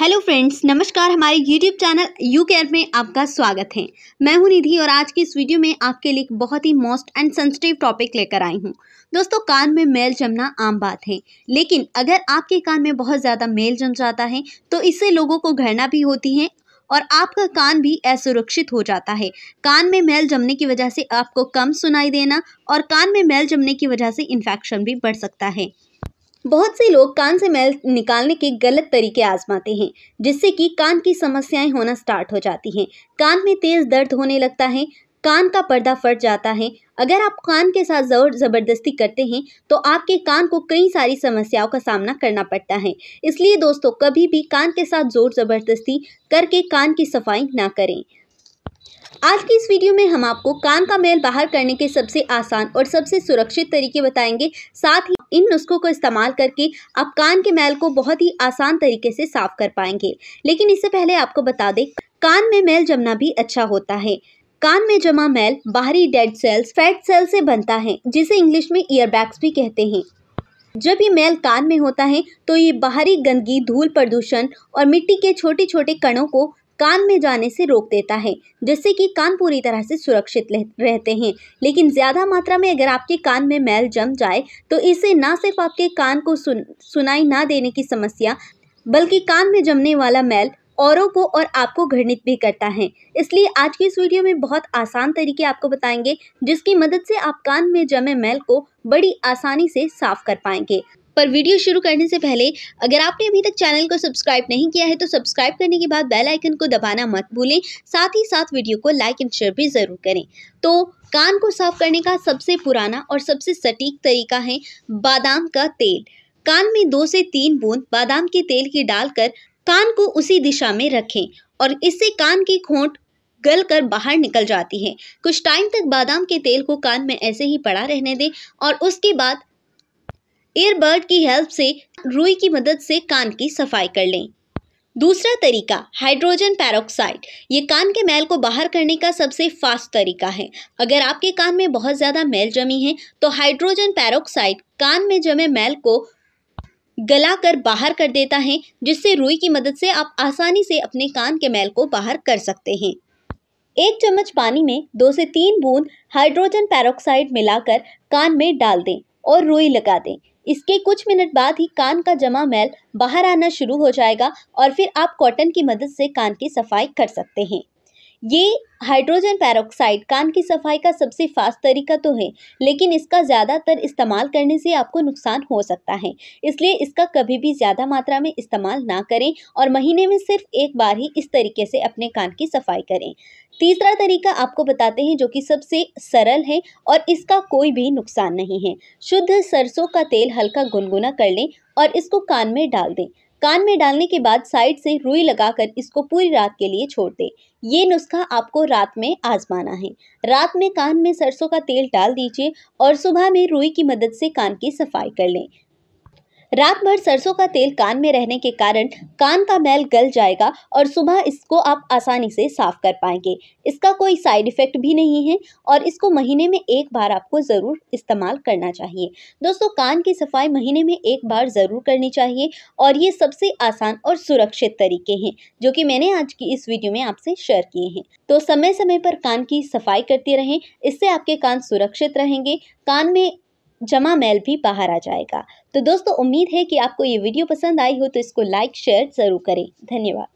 hello friends नमस्कार हमारे YouTube channel you care में आपका स्वागत है मैं हूं निधि और आज की इस वीडियो में आपके लिए बहुत ही मोस्ट एंड सेंसिटिव टॉपिक लेकर आई हूं दोस्तों कान में मेल जमना आम बात है लेकिन अगर आपके कान में बहुत ज़्यादा मेल जम जाता है तो इससे लोगों को घृणा भी होती है और आपका कान भी असुरक्षित हो जाता है कान में मैल जमने की वजह से आपको कम सुनाई देना और कान में मैल जमने की वजह से इन्फेक्शन भी बढ़ सकता है बहुत से लोग कान से मैल निकालने के गलत तरीके आजमाते हैं जिससे कि कान की समस्याएं होना स्टार्ट हो जाती हैं कान में तेज़ दर्द होने लगता है कान का पर्दा फट जाता है अगर आप कान के साथ जोर ज़बरदस्ती करते हैं तो आपके कान को कई सारी समस्याओं का सामना करना पड़ता है इसलिए दोस्तों कभी भी कान के साथ ज़ोर ज़बरदस्ती करके कान की सफाई ना करें आज की इस वीडियो में हम आपको कान का मैल बाहर करने के सबसे आसान और सबसे सुरक्षित तरीके बताएंगे साथ ही इन नुस्खों को इस्तेमाल करके आप कान के मैल को बहुत ही आसान तरीके से साफ कर पाएंगे लेकिन इससे पहले आपको बता दें कान में मैल जमना भी अच्छा होता है कान में जमा मैल बाहरी डेड सेल्स फैट सेल से बनता है जिसे इंग्लिश में ईयरबैग्स भी कहते हैं जब ये मैल कान में होता है तो ये बाहरी गंदगी धूल प्रदूषण और मिट्टी के छोटे छोटे कणों को कान में जाने से रोक देता है जिससे कि कान पूरी तरह से सुरक्षित रहते हैं लेकिन ज़्यादा मात्रा में अगर आपके कान में मैल जम जाए तो इससे ना सिर्फ आपके कान को सुन सुनाई ना देने की समस्या बल्कि कान में जमने वाला मैल औरों को और आपको घृणित भी करता है इसलिए आज की इस वीडियो में बहुत आसान तरीके आपको बताएंगे जिसकी मदद से आप कान में जमे मैल को बड़ी आसानी से साफ कर पाएंगे पर वीडियो शुरू करने से पहले अगर आपने अभी तक चैनल को सब्सक्राइब नहीं किया है तो सब्सक्राइब करने के बाद बेल आइकन को दबाना मत भूलें साथ ही साथ वीडियो को लाइक एंड शेयर भी ज़रूर करें तो कान को साफ करने का सबसे पुराना और सबसे सटीक तरीका है बादाम का तेल कान में दो से तीन बूंद बादाम के तेल की डालकर कान को उसी दिशा में रखें और इससे कान की खोट गल कर बाहर निकल जाती है कुछ टाइम तक बादाम के तेल को कान में ऐसे ही पड़ा रहने दें और उसके बाद एयरबर्ड की हेल्प से रुई की मदद से कान की सफाई कर लें दूसरा तरीका हाइड्रोजन पैरोक्साइड ये कान के मैल को बाहर करने का सबसे फास्ट तरीका है अगर आपके कान में बहुत ज़्यादा मैल जमी है तो हाइड्रोजन पैरोक्साइड कान में जमे मैल को गला कर बाहर कर देता है जिससे रुई की मदद से आप आसानी से अपने कान के मैल को बाहर कर सकते हैं एक चम्मच पानी में दो से तीन बूंद हाइड्रोजन पैरोक्साइड मिलाकर कान में डाल दें और रुई लगा दें इसके कुछ मिनट बाद ही कान का जमा मैल बाहर आना शुरू हो जाएगा और फिर आप कॉटन की मदद से कान की सफाई कर सकते हैं ये हाइड्रोजन पैरोक्साइड कान की सफाई का सबसे फास्ट तरीका तो है लेकिन इसका ज़्यादातर इस्तेमाल करने से आपको नुकसान हो सकता है इसलिए इसका कभी भी ज़्यादा मात्रा में इस्तेमाल ना करें और महीने में सिर्फ एक बार ही इस तरीके से अपने कान की सफाई करें तीसरा तरीका आपको बताते हैं जो कि सबसे सरल है और इसका कोई भी नुकसान नहीं है शुद्ध सरसों का तेल हल्का गुनगुना कर लें और इसको कान में डाल दें कान में डालने के बाद साइड से रुई लगाकर इसको पूरी रात के लिए छोड़ दें ये नुस्खा आपको रात में आजमाना है रात में कान में सरसों का तेल डाल दीजिए और सुबह में रुई की मदद से कान की सफाई कर लें रात भर सरसों का तेल कान में रहने के कारण कान का मैल गल जाएगा और सुबह इसको आप आसानी से साफ कर पाएंगे इसका कोई साइड इफेक्ट भी नहीं है और इसको महीने में एक बार आपको ज़रूर इस्तेमाल करना चाहिए दोस्तों कान की सफाई महीने में एक बार ज़रूर करनी चाहिए और ये सबसे आसान और सुरक्षित तरीके हैं जो कि मैंने आज की इस वीडियो में आपसे शेयर किए हैं तो समय समय पर कान की सफाई करते रहें इससे आपके कान सुरक्षित रहेंगे कान में जमा मैल भी बाहर आ जाएगा तो दोस्तों उम्मीद है कि आपको ये वीडियो पसंद आई हो तो इसको लाइक शेयर ज़रूर करें धन्यवाद